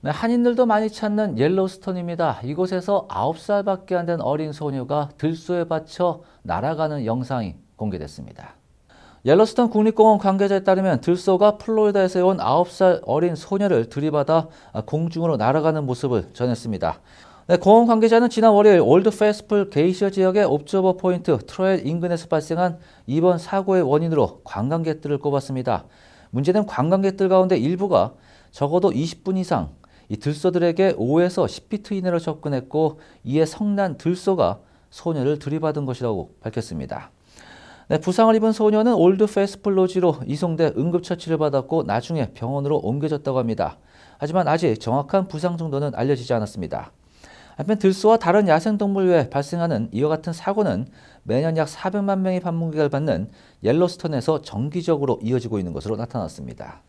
네, 한인들도 많이 찾는 옐로스톤입니다. 이곳에서 9살밖에 안 된 어린 소녀가 들소에 받쳐 날아가는 영상이 공개됐습니다. 옐로스톤 국립공원 관계자에 따르면 들소가 플로리다에서 온 9살 어린 소녀를 들이받아 공중으로 날아가는 모습을 전했습니다. 네, 공원 관계자는 지난 월요일 올드 페스풀 게이셔 지역의 옵저버 포인트 트로엘 인근에서 발생한 이번 사고의 원인으로 관광객들을 꼽았습니다. 문제는 관광객들 가운데 일부가 적어도 20분 이상 이 들소들에게 5에서 10피트 이내로 접근했고 이에 성난 들소가 소녀를 들이받은 것이라고 밝혔습니다. 네, 부상을 입은 소녀는 올드 페스플로지로 이송돼 응급처치를 받았고 나중에 병원으로 옮겨졌다고 합니다. 하지만 아직 정확한 부상 정도는 알려지지 않았습니다. 한편 들소와 다른 야생동물 외에 발생하는 이와 같은 사고는 매년 약 400만 명의 방문객을 받는 옐로스톤에서 정기적으로 이어지고 있는 것으로 나타났습니다.